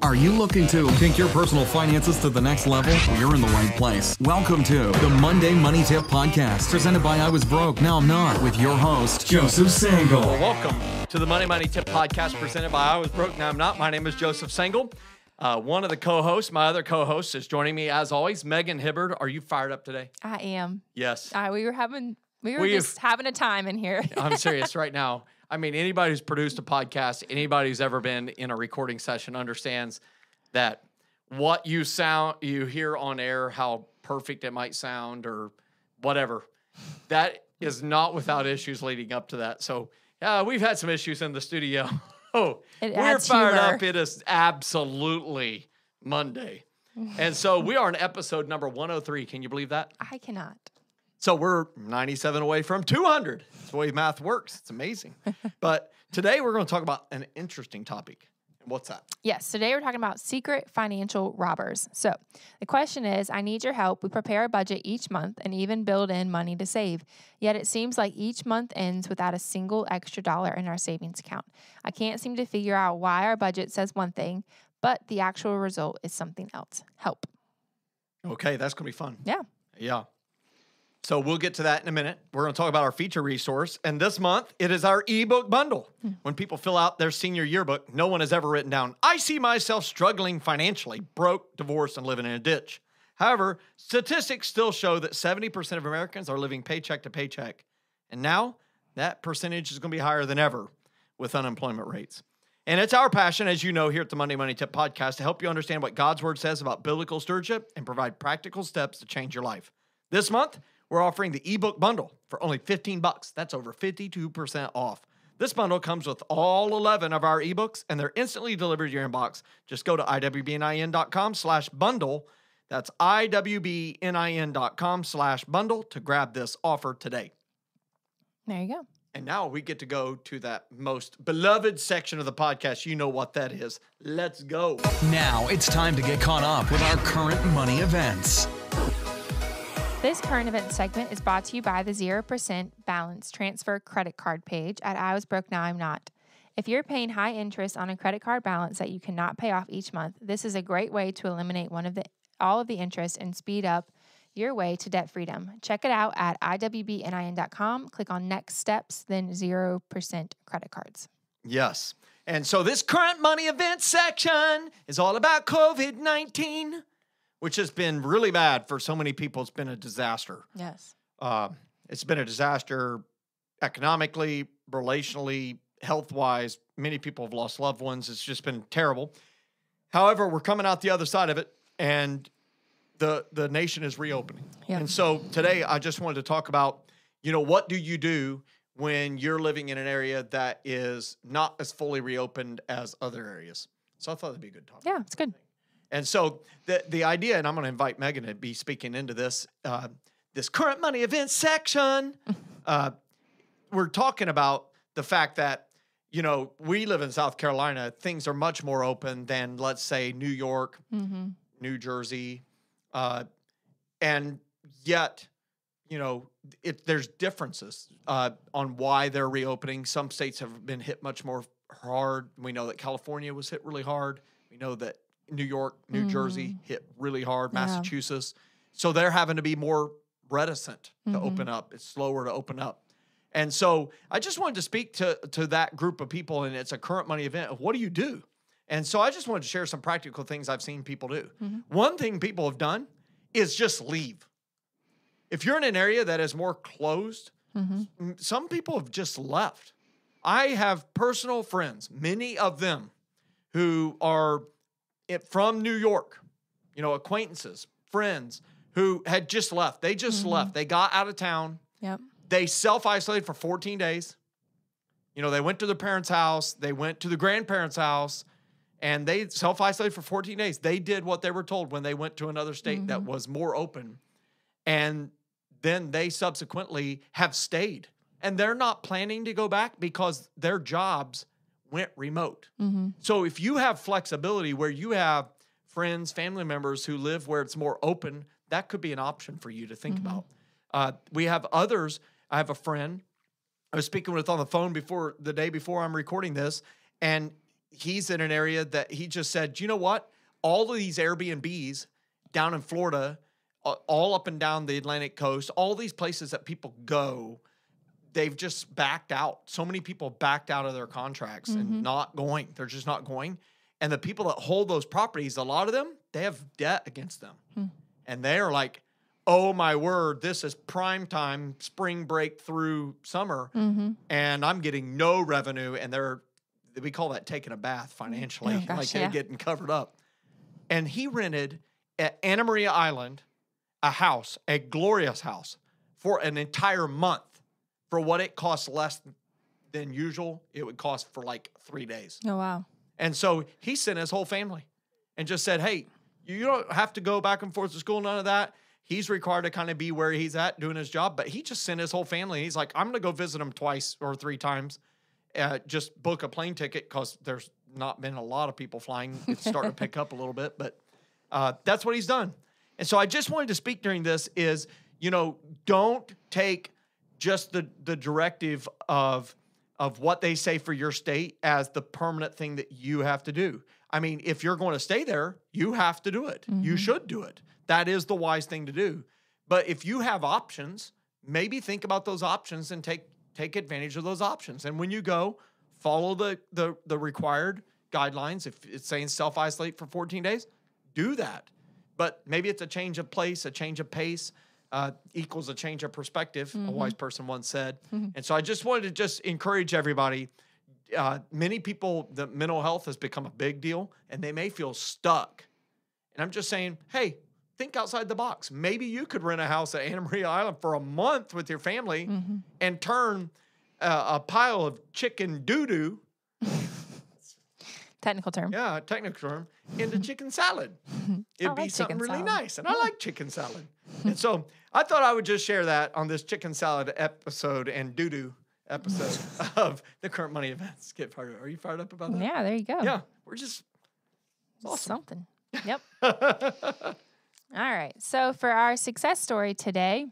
Are you looking to take your personal finances to the next level? Well, you're in the right place. Welcome to the Monday Money Tip Podcast, presented by I Was Broke, Now I'm Not, with your host, Joseph Sangle. Welcome to the Money Money Tip Podcast, presented by I Was Broke, Now I'm Not. My name is Joseph Sangle. Uh, one of the co-hosts, my other co-host, is joining me as always. Megan Hibbard, are you fired up today? I am. Yes. Uh, we were having we were We've, just having a time in here. I'm serious right now. I mean, anybody who's produced a podcast, anybody who's ever been in a recording session understands that what you sound, you hear on air, how perfect it might sound or whatever, that is not without issues leading up to that. So, yeah, uh, we've had some issues in the studio. oh, it we're fired humor. up. It is absolutely Monday. and so we are in episode number 103. Can you believe that? I cannot. So we're 97 away from 200. That's the way math works. It's amazing. but today we're going to talk about an interesting topic. What's that? Yes, today we're talking about secret financial robbers. So the question is I need your help. We prepare a budget each month and even build in money to save. Yet it seems like each month ends without a single extra dollar in our savings account. I can't seem to figure out why our budget says one thing, but the actual result is something else. Help. Okay, that's going to be fun. Yeah. Yeah. So we'll get to that in a minute. We're going to talk about our feature resource. And this month, it is our ebook bundle. Mm. When people fill out their senior yearbook, no one has ever written down, I see myself struggling financially, broke, divorced, and living in a ditch. However, statistics still show that 70% of Americans are living paycheck to paycheck. And now that percentage is going to be higher than ever with unemployment rates. And it's our passion, as you know, here at the Monday Money Tip podcast to help you understand what God's word says about biblical stewardship and provide practical steps to change your life. This month, we're offering the ebook bundle for only 15 bucks. That's over 52% off. This bundle comes with all 11 of our ebooks and they're instantly delivered to your inbox. Just go to iwbnin.com slash bundle. That's iwbnin.com slash bundle to grab this offer today. There you go. And now we get to go to that most beloved section of the podcast. You know what that is. Let's go. Now it's time to get caught up with our current money events. This current event segment is brought to you by the 0% balance transfer credit card page at I Was Broke Now I'm Not. If you're paying high interest on a credit card balance that you cannot pay off each month, this is a great way to eliminate one of the all of the interest and speed up your way to debt freedom. Check it out at iwbnin.com, click on next steps, then 0% credit cards. Yes. And so this current money event section is all about COVID 19 which has been really bad for so many people. It's been a disaster. Yes. Uh, it's been a disaster economically, relationally, health wise. Many people have lost loved ones. It's just been terrible. However, we're coming out the other side of it, and the the nation is reopening. And so today, I just wanted to talk about, you know, what do you do when you're living in an area that is not as fully reopened as other areas? So I thought that'd be a good topic. Yeah, it's good. And so the the idea, and I'm going to invite Megan to be speaking into this uh, this current money event section. Uh, we're talking about the fact that you know we live in South Carolina. Things are much more open than let's say New York, mm-hmm. New Jersey, uh, and yet you know it, there's differences uh, on why they're reopening. Some states have been hit much more hard. We know that California was hit really hard. We know that New York, New mm. Jersey mm-hmm. hit really hard, yeah. Massachusetts. So they're having to be more reticent to mm-hmm. open up. It's slower to open up. And so I just wanted to speak to, to that group of people, and it's a current money event of what do you do? And so I just wanted to share some practical things I've seen people do. Mm-hmm. One thing people have done is just leave. If you're in an area that is more closed, mm-hmm. some people have just left. I have personal friends, many of them, who are it, from New York, you know, acquaintances, friends who had just left. They just mm-hmm. left. They got out of town. Yep. They self isolated for 14 days. You know, they went to their parents' house, they went to the grandparents' house, and they self isolated for 14 days. They did what they were told when they went to another state mm-hmm. that was more open. And then they subsequently have stayed. And they're not planning to go back because their jobs went remote. Mm-hmm. So if you have flexibility where you have friends, family members who live where it's more open, that could be an option for you to think mm-hmm. about. Uh, we have others. I have a friend I was speaking with on the phone before the day before I'm recording this, and he's in an area that he just said, you know what? All of these Airbnbs down in Florida, all up and down the Atlantic coast, all these places that people go they've just backed out. So many people backed out of their contracts mm-hmm. and not going. They're just not going. And the people that hold those properties, a lot of them, they have debt against them. Hmm. And they are like, oh my word, this is prime time, spring break through summer, mm-hmm. and I'm getting no revenue. And they're, we call that taking a bath oh financially, oh, gosh, like they're getting covered up. And he rented at Anna Maria Island a house, a glorious house, for an entire month for what it costs less than usual, it would cost for like three days. Oh wow! And so he sent his whole family, and just said, "Hey, you don't have to go back and forth to school, none of that." He's required to kind of be where he's at doing his job, but he just sent his whole family. He's like, "I'm gonna go visit him twice or three times, uh, just book a plane ticket because there's not been a lot of people flying. It's starting to pick up a little bit, but uh, that's what he's done." And so I just wanted to speak during this is, you know, don't take just the the directive of of what they say for your state as the permanent thing that you have to do. I mean, if you're going to stay there, you have to do it. Mm-hmm. You should do it. That is the wise thing to do. But if you have options, maybe think about those options and take take advantage of those options. And when you go, follow the the, the required guidelines. If it's saying self isolate for 14 days, do that. But maybe it's a change of place, a change of pace, uh, equals a change of perspective, mm-hmm. a wise mm-hmm. person once said. Mm-hmm. And so I just wanted to just encourage everybody. Uh, many people, the mental health has become a big deal and they may feel stuck. And I'm just saying, hey, think outside the box. Maybe you could rent a house at Anna Maria Island for a month with your family mm-hmm. and turn uh, a pile of chicken doo doo. technical term. Yeah, technical term. Into chicken salad. It'd be something really salad. nice. And I like chicken salad. and so I thought I would just share that on this chicken salad episode and doo doo episode of the current money events. Get fired. Up. Are you fired up about that? Yeah, there you go. Yeah, we're just awesome. something. Yep. All right. So for our success story today,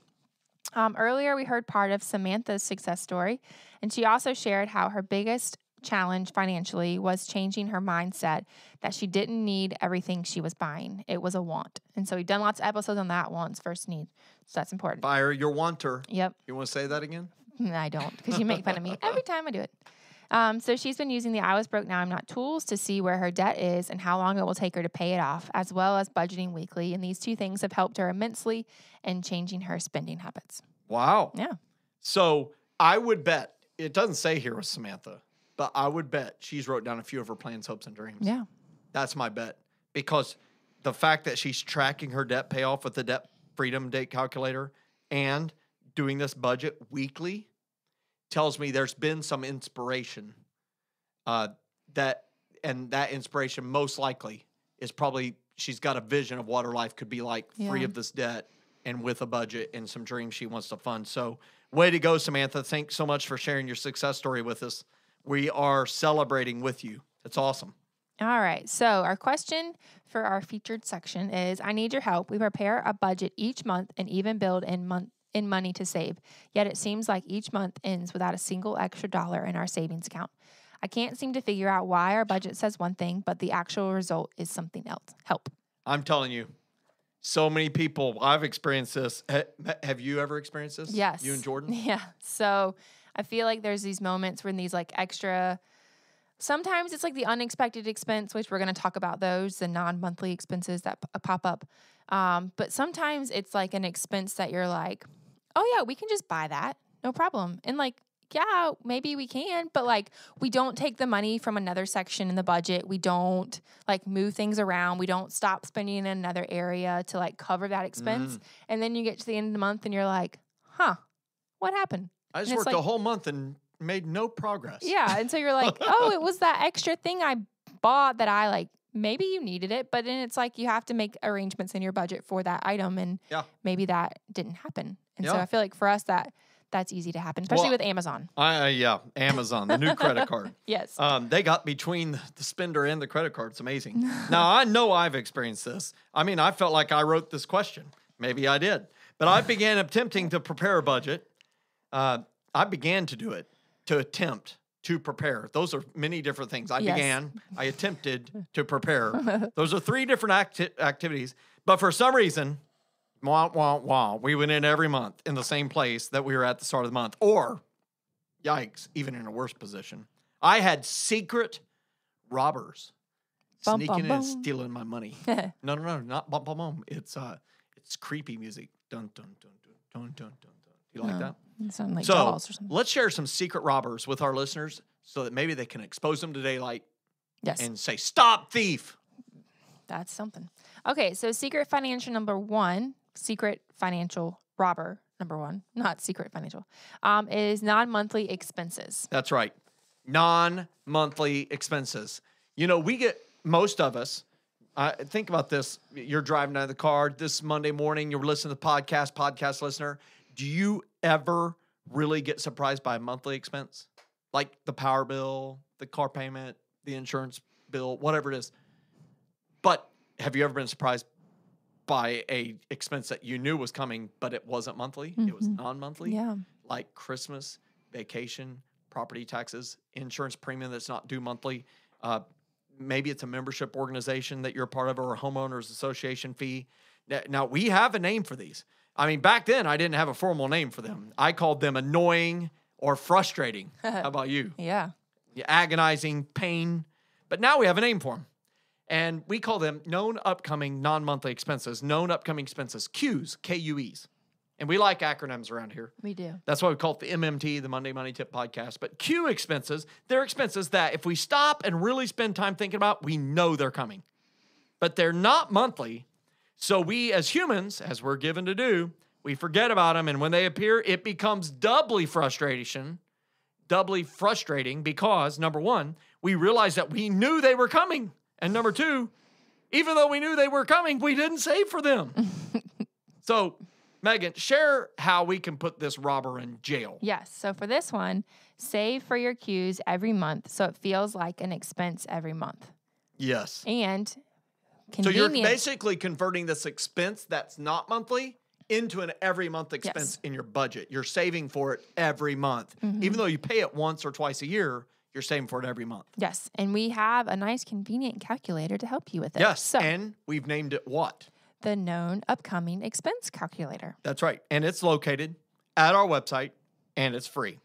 um, earlier we heard part of Samantha's success story, and she also shared how her biggest challenge financially was changing her mindset that she didn't need everything she was buying. It was a want. And so we've done lots of episodes on that wants versus need. So that's important. Buyer, your wanter. Yep. You want to say that again? I don't because you make fun of me every time I do it. Um, so she's been using the I was broke, now I'm not tools to see where her debt is and how long it will take her to pay it off, as well as budgeting weekly. And these two things have helped her immensely in changing her spending habits. Wow. Yeah. So I would bet it doesn't say here with Samantha, but I would bet she's wrote down a few of her plans, hopes, and dreams. Yeah. That's my bet. Because the fact that she's tracking her debt payoff with the debt freedom date calculator and doing this budget weekly tells me there's been some inspiration uh, that and that inspiration most likely is probably she's got a vision of what her life could be like yeah. free of this debt and with a budget and some dreams she wants to fund so way to go samantha thanks so much for sharing your success story with us we are celebrating with you. That's awesome. All right. So, our question for our featured section is I need your help. We prepare a budget each month and even build in month in money to save. Yet it seems like each month ends without a single extra dollar in our savings account. I can't seem to figure out why our budget says one thing, but the actual result is something else. Help. I'm telling you, so many people, I've experienced this. Have you ever experienced this? Yes. You and Jordan? Yeah. So I feel like there's these moments when these like extra sometimes it's like the unexpected expense, which we're going to talk about those, the non monthly expenses that p- uh, pop up. Um, but sometimes it's like an expense that you're like, oh, yeah, we can just buy that. No problem. And like, yeah, maybe we can, but like we don't take the money from another section in the budget. We don't like move things around. We don't stop spending in another area to like cover that expense. Mm. And then you get to the end of the month and you're like, huh, what happened? I just worked like, a whole month and made no progress. Yeah. And so you're like, oh, it was that extra thing I bought that I like maybe you needed it, but then it's like you have to make arrangements in your budget for that item and yeah. maybe that didn't happen. And yeah. so I feel like for us that that's easy to happen, especially well, with Amazon. I, uh, yeah, Amazon, the new credit card. Yes. Um, they got between the spender and the credit card. It's amazing. now, I know I've experienced this. I mean, I felt like I wrote this question. Maybe I did. But I began attempting to prepare a budget uh, I began to do it, to attempt to prepare. Those are many different things. I yes. began, I attempted to prepare. Those are three different acti- activities. But for some reason, wah, wah, wah, we went in every month in the same place that we were at the start of the month. Or, yikes, even in a worse position, I had secret robbers bum, sneaking bum, in bum. and stealing my money. no, no, no, not bum, bum, bum. It's, uh, it's creepy music. Dun, dun, dun, dun, dun, dun, dun. You like no. that? Like so let's share some secret robbers with our listeners so that maybe they can expose them to daylight. Yes. And say, stop thief. That's something. Okay, so secret financial number one, secret financial robber number one, not secret financial, um, is non monthly expenses. That's right. Non monthly expenses. You know, we get most of us. Uh, think about this. You're driving out of the car this Monday morning. You're listening to the podcast, podcast listener, do you ever really get surprised by a monthly expense? Like the power bill, the car payment, the insurance bill, whatever it is. But have you ever been surprised by a expense that you knew was coming, but it wasn't monthly? Mm-hmm. It was mm-hmm. non-monthly. Yeah. Like Christmas, vacation, property taxes, insurance premium that's not due monthly. Uh, maybe it's a membership organization that you're a part of or a homeowners association fee. Now we have a name for these. I mean, back then I didn't have a formal name for them. I called them annoying or frustrating. How about you? Yeah. agonizing pain. But now we have a name for them. And we call them known upcoming non monthly expenses, known upcoming expenses, Qs, KUEs. And we like acronyms around here. We do. That's why we call it the MMT, the Monday Money Tip Podcast. But Q expenses, they're expenses that if we stop and really spend time thinking about, we know they're coming. But they're not monthly, so we as humans, as we're given to do, we forget about them and when they appear, it becomes doubly frustration, doubly frustrating because number 1, we realize that we knew they were coming and number 2, even though we knew they were coming, we didn't save for them. so, Megan, share how we can put this robber in jail. Yes. So, for this one, save for your cues every month so it feels like an expense every month. Yes. And so you're basically converting this expense that's not monthly into an every month expense yes. in your budget. You're saving for it every month. Mm-hmm. Even though you pay it once or twice a year, you're saving for it every month. Yes. And we have a nice convenient calculator to help you with it. Yes. So, and we've named it what? The known upcoming expense calculator. That's right. And it's located at our website and it's free.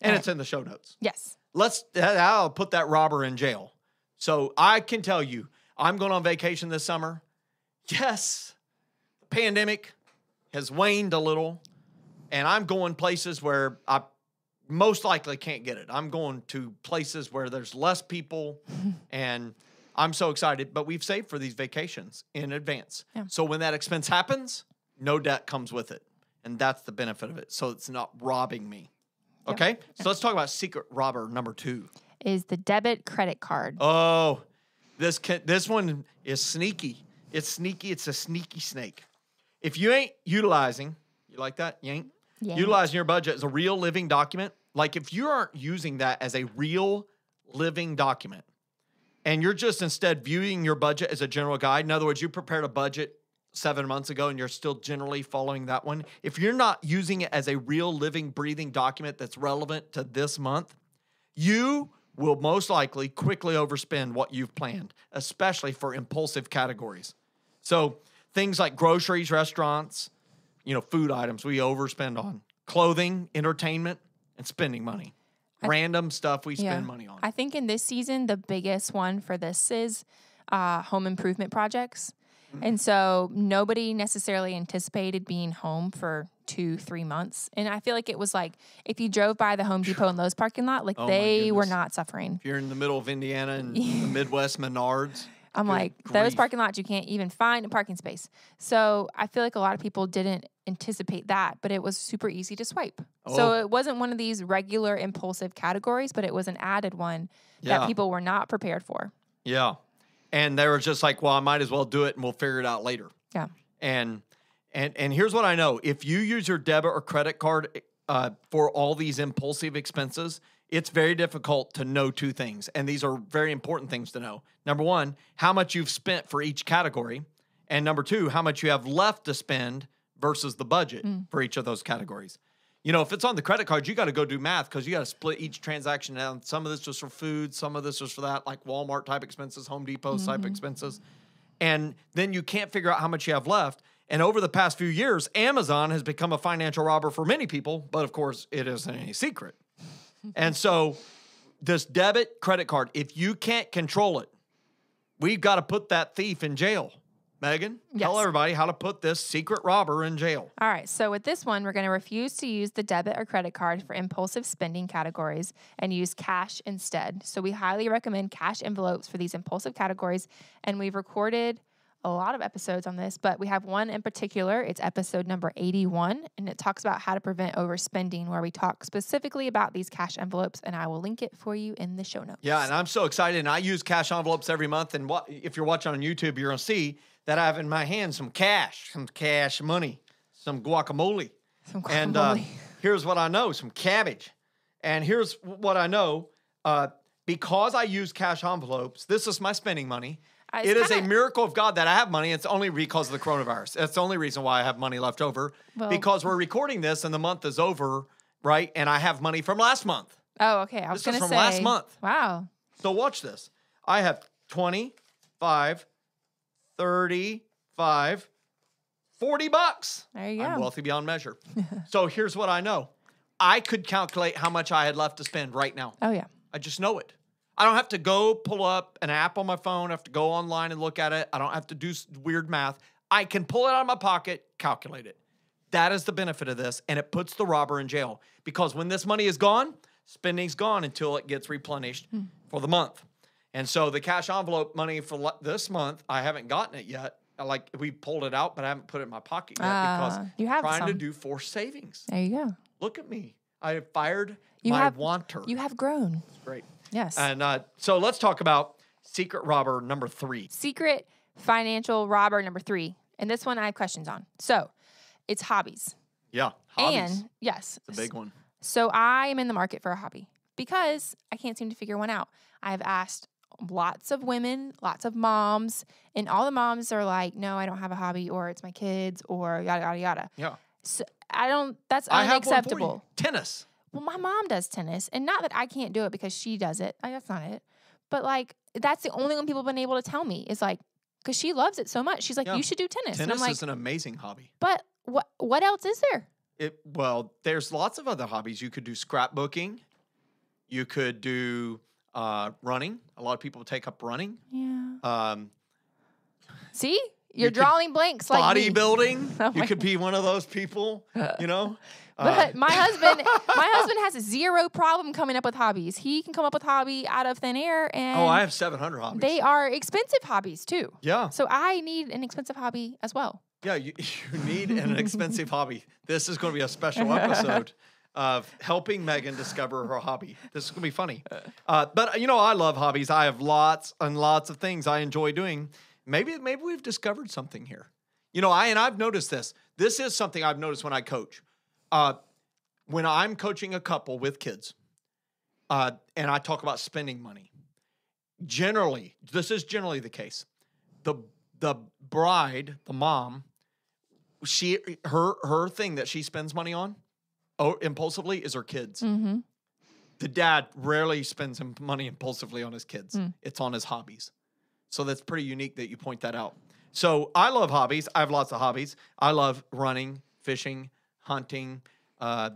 And right. it's in the show notes. Yes. Let's I'll put that robber in jail. So I can tell you I'm going on vacation this summer. Yes, the pandemic has waned a little, and I'm going places where I most likely can't get it. I'm going to places where there's less people, and I'm so excited. But we've saved for these vacations in advance. Yeah. So when that expense happens, no debt comes with it. And that's the benefit of it. So it's not robbing me. Okay. Yep. So let's talk about secret robber number two is the debit credit card. Oh, this this one is sneaky. It's sneaky. It's a sneaky snake. If you ain't utilizing, you like that? You ain't yeah. utilizing your budget as a real living document. Like if you aren't using that as a real living document, and you're just instead viewing your budget as a general guide. In other words, you prepared a budget seven months ago and you're still generally following that one. If you're not using it as a real living, breathing document that's relevant to this month, you will most likely quickly overspend what you've planned, especially for impulsive categories. So things like groceries, restaurants, you know, food items we overspend on, clothing, entertainment, and spending money. Random stuff we yeah. spend money on. I think in this season, the biggest one for this is uh, home improvement projects. Mm-hmm. And so nobody necessarily anticipated being home for two, three months. And I feel like it was like if you drove by the Home Depot and Lowe's parking lot, like oh they were not suffering. If you're in the middle of Indiana and the Midwest Menards. I'm like, grief. those parking lots you can't even find a parking space. So I feel like a lot of people didn't anticipate that, but it was super easy to swipe. Oh. So it wasn't one of these regular impulsive categories, but it was an added one yeah. that people were not prepared for. Yeah. And they were just like, well, I might as well do it and we'll figure it out later. Yeah. And and and here's what I know: if you use your debit or credit card uh, for all these impulsive expenses, it's very difficult to know two things, and these are very important things to know. Number one, how much you've spent for each category, and number two, how much you have left to spend versus the budget mm. for each of those categories. You know, if it's on the credit card, you got to go do math because you got to split each transaction down. Some of this was for food, some of this was for that, like Walmart type expenses, Home Depot mm-hmm. type expenses. And then you can't figure out how much you have left. And over the past few years, Amazon has become a financial robber for many people, but of course, it isn't any secret. and so, this debit credit card, if you can't control it, we've got to put that thief in jail. Megan, yes. tell everybody how to put this secret robber in jail. All right. So, with this one, we're going to refuse to use the debit or credit card for impulsive spending categories and use cash instead. So, we highly recommend cash envelopes for these impulsive categories. And we've recorded a lot of episodes on this, but we have one in particular. It's episode number 81, and it talks about how to prevent overspending, where we talk specifically about these cash envelopes, and I will link it for you in the show notes. Yeah, and I'm so excited. And I use cash envelopes every month. And what, if you're watching on YouTube, you're going to see that I have in my hand some cash, some cash money, some guacamole. Some guacamole. And um, uh, here's what I know some cabbage. And here's what I know uh, because I use cash envelopes, this is my spending money. It kinda... is a miracle of God that I have money. It's only because of the coronavirus. That's the only reason why I have money left over well, because we're recording this and the month is over, right? And I have money from last month. Oh, okay. I was going to say. from last month. Wow. So watch this. I have 25, 35, 40 bucks. There you go. I'm wealthy beyond measure. so here's what I know. I could calculate how much I had left to spend right now. Oh yeah. I just know it. I don't have to go pull up an app on my phone. I have to go online and look at it. I don't have to do weird math. I can pull it out of my pocket, calculate it. That is the benefit of this, and it puts the robber in jail because when this money is gone, spending's gone until it gets replenished mm. for the month. And so the cash envelope money for this month, I haven't gotten it yet. Like we pulled it out, but I haven't put it in my pocket yet uh, because ah, you have trying some. to do forced savings. There you go. Look at me. I fired you my have, wanter. You have grown. It's great. Yes. And uh, so let's talk about secret robber number three. Secret financial robber number three. And this one I have questions on. So it's hobbies. Yeah. Hobbies. And yes. It's a big one. So I am in the market for a hobby because I can't seem to figure one out. I've asked lots of women, lots of moms, and all the moms are like, no, I don't have a hobby, or it's my kids, or yada, yada, yada. Yeah. So I don't, that's I unacceptable. Tennis. Well, my mom does tennis, and not that I can't do it because she does it. that's not it. But like, that's the only one people have been able to tell me is like, because she loves it so much. She's like, Yeah. you should do tennis. and Tennis I'm like, is an amazing hobby. but what what else is there? It well, there's lots of other hobbies. You could do scrapbooking. You could do uh, running. A lot of people take up running. Yeah. Um, See, you're you drawing blanks like bodybuilding. Oh you could be one of those people, you know? But uh, my husband, my husband has zero problem coming up with hobbies. He can come up with hobby out of thin air, and oh, I have seven hundred hobbies. They are expensive hobbies too. Yeah. So I need an expensive hobby as well. Yeah, you, you need an expensive hobby. This is going to be a special episode of helping Megan discover her hobby. This is going to be funny. Uh, but you know, I love hobbies. I have lots and lots of things I enjoy doing maybe maybe we've discovered something here. You know, I and I've noticed this. This is something I've noticed when I coach. Uh, when I'm coaching a couple with kids, uh, and I talk about spending money, generally, this is generally the case. The the bride, the mom, she her her thing that she spends money on, oh, impulsively is her kids. Mm-hmm. The dad rarely spends money impulsively on his kids. Mm. It's on his hobbies. So that's pretty unique that you point that out. So I love hobbies. I have lots of hobbies. I love running, fishing, hunting, uh,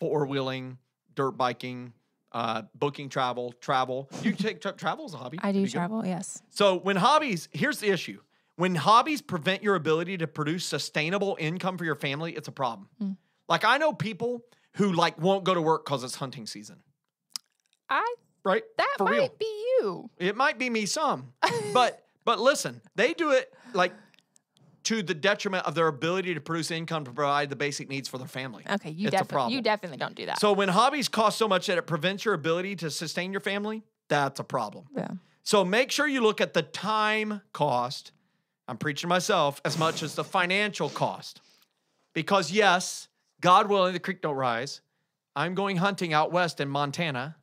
four wheeling, dirt biking, uh, booking travel, travel. You take tra- travel as a hobby. I do travel, yes. So when hobbies, here's the issue: when hobbies prevent your ability to produce sustainable income for your family, it's a problem. Mm. Like I know people who like won't go to work because it's hunting season. I right? That For might real. be you. It might be me some. but but listen, they do it like to the detriment of their ability to produce income to provide the basic needs for their family. Okay, you, defi- you definitely don't do that. So when hobbies cost so much that it prevents your ability to sustain your family, that's a problem. Yeah. So make sure you look at the time cost. I'm preaching myself as much as the financial cost. Because yes, God willing, the creek don't rise. I'm going hunting out west in Montana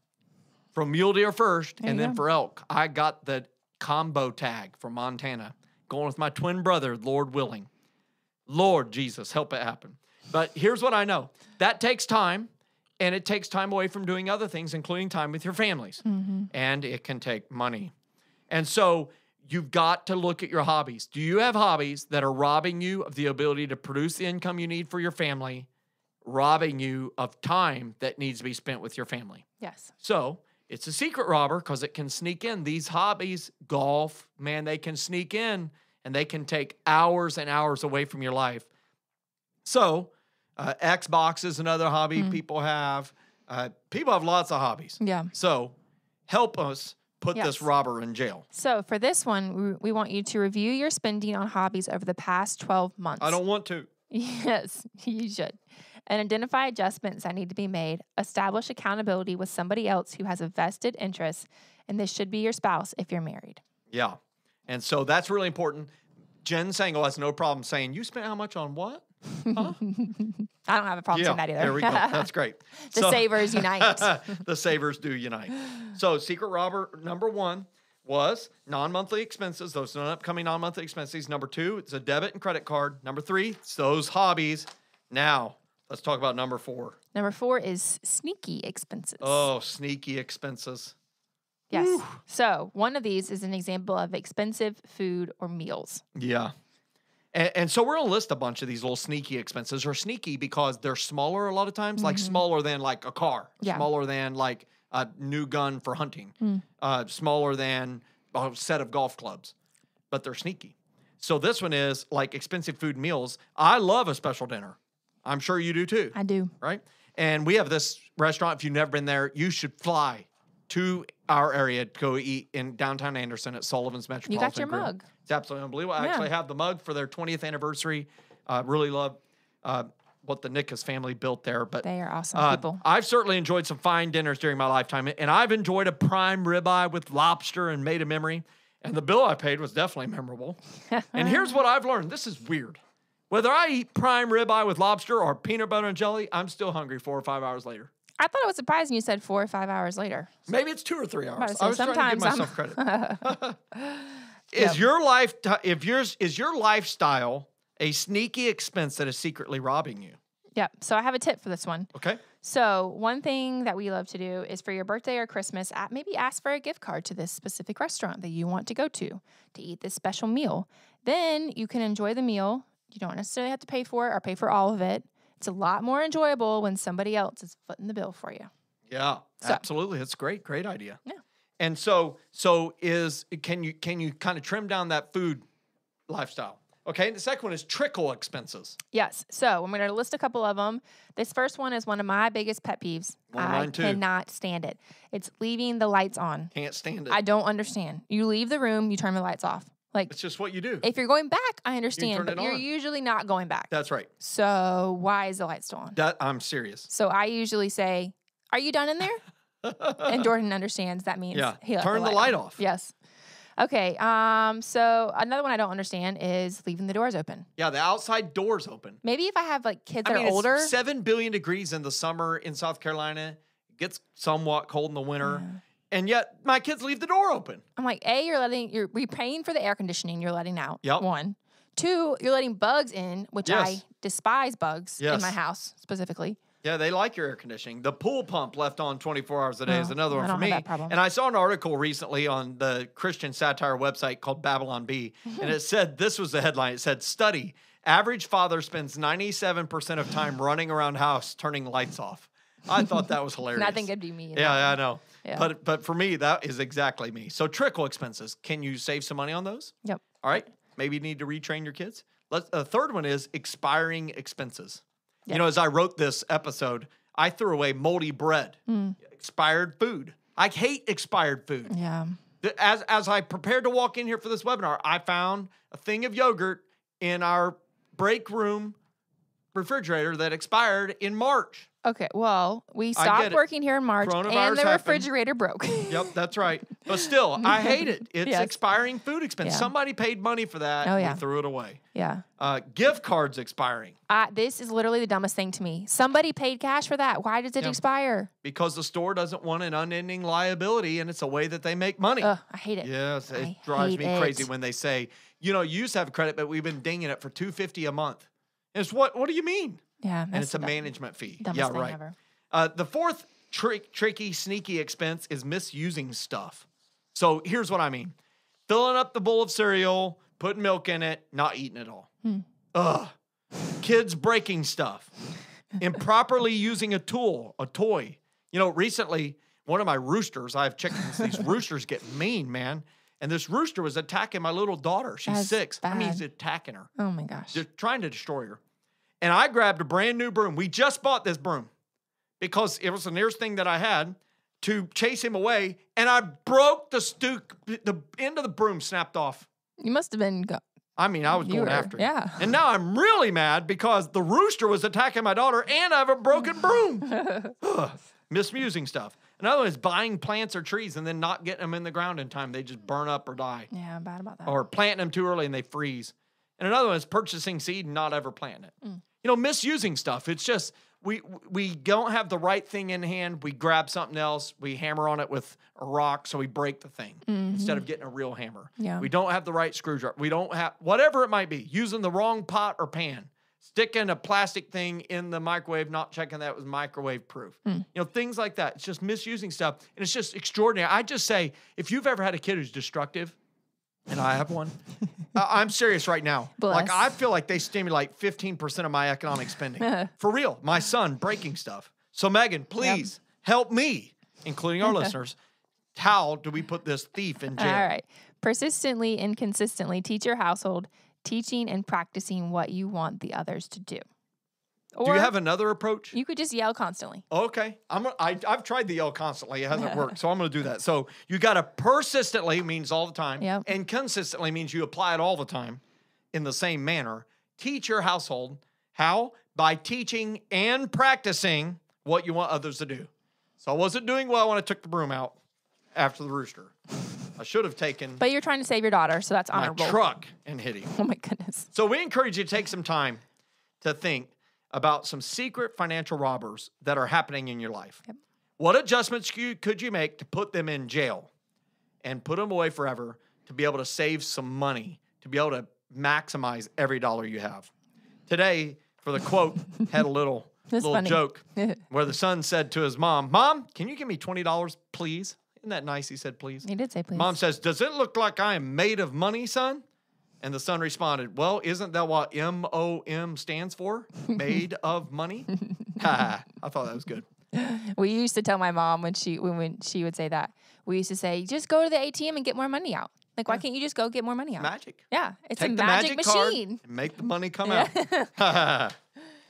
from mule deer first and then go. for elk. I got the combo tag from Montana, going with my twin brother, Lord willing. Lord Jesus, help it happen. But here's what I know that takes time and it takes time away from doing other things, including time with your families. Mm-hmm. And it can take money. And so you've got to look at your hobbies. Do you have hobbies that are robbing you of the ability to produce the income you need for your family, robbing you of time that needs to be spent with your family? Yes. So it's a secret robber because it can sneak in. These hobbies, golf, man, they can sneak in and they can take hours and hours away from your life. So, uh, Xbox is another hobby mm. people have. Uh, people have lots of hobbies. Yeah. So, help us put yes. this robber in jail. So, for this one, we want you to review your spending on hobbies over the past 12 months. I don't want to. Yes, you should and identify adjustments that need to be made. Establish accountability with somebody else who has a vested interest, and this should be your spouse if you're married. Yeah. And so that's really important. Jen Sangle oh, has no problem saying, You spent how much on what? Huh? I don't have a problem yeah, saying that either. there we go. That's great. the so, savers unite. the savers do unite. So, secret robber number one was non-monthly expenses, those non-upcoming non-monthly expenses. Number two, it's a debit and credit card. Number three, it's those hobbies. Now, Let's talk about number four. Number four is sneaky expenses. Oh, sneaky expenses. Yes. Whew. So one of these is an example of expensive food or meals. Yeah. And, and, so we're gonna list a bunch of these little sneaky expenses, or sneaky because they're smaller a lot of times, mm-hmm. like smaller than like a car, yeah. smaller than like a new gun for hunting, mm. uh, smaller than a set of golf clubs, but they're sneaky. So this one is like expensive food meals. I love a special dinner. I'm sure you do too. I do. Right? And we have this restaurant. If you've never been there, you should fly to our area to go eat in downtown Anderson at Sullivan's Metropolitan. You got your Grill. mug. It's absolutely unbelievable. I actually have the mug for their 20th anniversary. Uh, really love uh, what the Nickus family built there. But they are awesome uh, people. I've certainly enjoyed some fine dinners during my lifetime, and I've enjoyed a prime ribeye with lobster and made a memory. And the bill I paid was definitely memorable. and here's what I've learned. This is weird. Whether I eat prime ribeye with lobster or peanut butter and jelly, I'm still hungry four or five hours later. I thought it was surprising you said four or five hours later. Maybe it's two or three hours. I was sometimes trying to give myself credit. is yep. your life if yours is your lifestyle a sneaky expense that is secretly robbing you? Yep. So I have a tip for this one. Okay. So one thing that we love to do is for your birthday or Christmas, maybe ask for a gift card to this specific restaurant that you want to go to to eat this special meal. Then you can enjoy the meal you don't necessarily have to pay for it or pay for all of it. It's a lot more enjoyable when somebody else is footing the bill for you. Yeah, so. absolutely. It's great, great idea. Yeah. And so, so is can you can you kind of trim down that food lifestyle? Okay. And the second one is trickle expenses. Yes. So I'm going to list a couple of them. This first one is one of my biggest pet peeves. One I mine too. cannot stand it. It's leaving the lights on. Can't stand it. I don't understand. You leave the room, you turn the lights off. Like it's just what you do. If you're going back, I understand, you but you're on. usually not going back. That's right. So why is the light still on? That, I'm serious. So I usually say, "Are you done in there?" and Jordan understands that means yeah. he turn the light, the light off. off. Yes. Okay. Um. So another one I don't understand is leaving the doors open. Yeah, the outside doors open. Maybe if I have like kids I that mean, are older. Seven billion degrees in the summer in South Carolina. It gets somewhat cold in the winter. Yeah and yet my kids leave the door open. I'm like, A, you're letting you're repaying for the air conditioning you're letting out. Yep. One. Two, you're letting bugs in, which yes. I despise bugs yes. in my house specifically. Yeah, they like your air conditioning. The pool pump left on 24 hours a day no, is oh, another one for me. And I saw an article recently on the Christian satire website called Babylon B, and it said this was the headline. It said, "Study: Average father spends 97% of time running around house turning lights off." I thought that was hilarious. Nothing could be me. Yeah, yeah, I know. Yeah. But but for me, that is exactly me. So trickle expenses. Can you save some money on those? Yep. All right. Maybe you need to retrain your kids. Let's, the third one is expiring expenses. Yep. You know, as I wrote this episode, I threw away moldy bread, mm. expired food. I hate expired food. Yeah. As as I prepared to walk in here for this webinar, I found a thing of yogurt in our break room refrigerator that expired in March. Okay, well, we stopped working here in March and the happened. refrigerator broke. yep, that's right. But still, I hate it. It's yes. expiring food expense. Yeah. Somebody paid money for that oh, yeah. and threw it away. Yeah. Uh, gift cards expiring. Uh, this is literally the dumbest thing to me. Somebody paid cash for that. Why does it yeah. expire? Because the store doesn't want an unending liability and it's a way that they make money. I hate it. Yes, it I drives me it. crazy when they say, you know, you used to have credit, but we've been dinging it for 250 a month. It's what what do you mean? Yeah, and it's a management fee. Yeah, right. Uh, the fourth tricky, sneaky expense is misusing stuff. So here's what I mean: filling up the bowl of cereal, putting milk in it, not eating it all. Hmm. Ugh. Kids breaking stuff, improperly using a tool, a toy. You know, recently one of my roosters, I have chickens. These roosters get mean, man. And this rooster was attacking my little daughter. She's That's six. Bad. I mean, he's attacking her. Oh my gosh. Just trying to destroy her and I grabbed a brand new broom. We just bought this broom because it was the nearest thing that I had to chase him away, and I broke the stu- the end of the broom snapped off. You must have been. Go- I mean, I was you going were, after. Yeah. And now I'm really mad because the rooster was attacking my daughter, and I have a broken broom. Misusing stuff. Another one is buying plants or trees and then not getting them in the ground in time. They just burn up or die. Yeah, I'm bad about that. Or planting them too early and they freeze. And another one is purchasing seed and not ever planting it. Mm you know, misusing stuff. It's just we we don't have the right thing in hand. We grab something else, we hammer on it with a rock, so we break the thing mm-hmm. instead of getting a real hammer. Yeah. We don't have the right screwdriver. We don't have whatever it might be, using the wrong pot or pan, sticking a plastic thing in the microwave, not checking that was microwave proof. Mm. You know, things like that. It's just misusing stuff. And it's just extraordinary. I just say if you've ever had a kid who's destructive, and I have one. uh, I'm serious right now. Bless. Like I feel like they stimulate 15% of my economic spending. For real. My son breaking stuff. So Megan, please yep. help me, including our listeners. How do we put this thief in jail? All right. Persistently and consistently teach your household teaching and practicing what you want the others to do. Or Do you have another approach? You could just yell constantly. Okay, I'm. I, I've tried the yell constantly. It hasn't worked, so I'm going to do that. So you got to persistently means all the time, yep. and consistently means you apply it all the time, in the same manner. Teach your household how by teaching and practicing what you want others to do. So I wasn't doing well when I took the broom out after the rooster. I should have taken. But you're trying to save your daughter, so that's honorable. My truck and hitting. Oh my goodness. So we encourage you to take some time to think about some secret financial robbers that are happening in your life. Yep. What adjustments could you make to put them in jail and put them away forever to be able to save some money, to be able to maximize every dollar you have? Today, for the quote, had a little, little joke where the son said to his mom, Mom, can you give me $20, please? Isn't that nice? He said, please. He did say please. Mom says, Does it look like I am made of money, son? And the son responded, Well, isn't that what MOM stands for? Made of money? I thought that was good. We used to tell my mom when she when, when she would say that. We used to say, just go to the ATM and get more money out. Like, why can't you just go get more money out? Magic. Yeah. It's Take a magic, magic machine. make the money come out.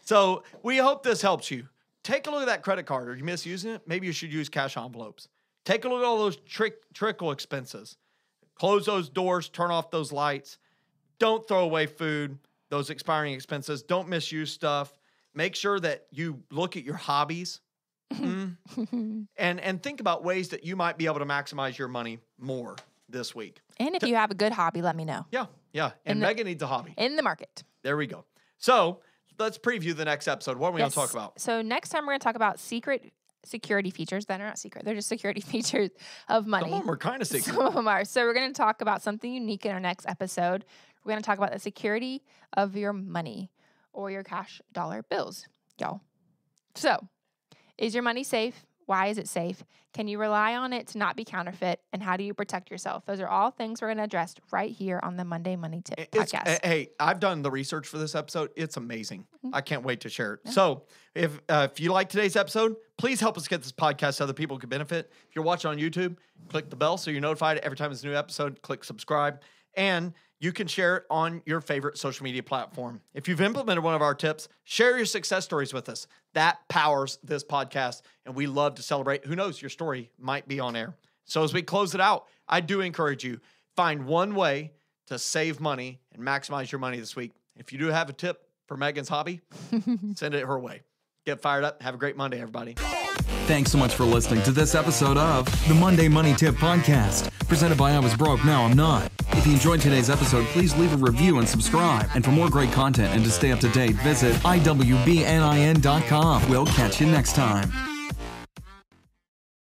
so we hope this helps you. Take a look at that credit card. Are you misusing it? Maybe you should use cash envelopes. Take a look at all those trick trickle expenses. Close those doors, turn off those lights don't throw away food, those expiring expenses, don't misuse stuff. Make sure that you look at your hobbies mm, and and think about ways that you might be able to maximize your money more this week. And if to, you have a good hobby, let me know. Yeah, yeah. And the, Megan needs a hobby. In the market. There we go. So let's preview the next episode. What are we yes. going to talk about? So next time we're going to talk about secret security features that are not secret. They're just security features of money. Some of them are kind of secret. Some of them are. So we're going to talk about something unique in our next episode. We're going to talk about the security of your money or your cash dollar bills, y'all. So, is your money safe? Why is it safe? Can you rely on it to not be counterfeit? And how do you protect yourself? Those are all things we're going to address right here on the Monday Money Tip it's, podcast. Hey, I've done the research for this episode. It's amazing. Mm-hmm. I can't wait to share it. Yeah. So, if uh, if you like today's episode, please help us get this podcast so other people can benefit. If you're watching on YouTube, click the bell so you're notified every time there's a new episode. Click subscribe and you can share it on your favorite social media platform. If you've implemented one of our tips, share your success stories with us. That powers this podcast, and we love to celebrate. Who knows, your story might be on air. So, as we close it out, I do encourage you find one way to save money and maximize your money this week. If you do have a tip for Megan's hobby, send it her way. Get fired up. Have a great Monday, everybody. Thanks so much for listening to this episode of the Monday Money Tip Podcast. Presented by I Was Broke, Now I'm Not. If you enjoyed today's episode, please leave a review and subscribe. And for more great content and to stay up to date, visit IWBNIN.com. We'll catch you next time.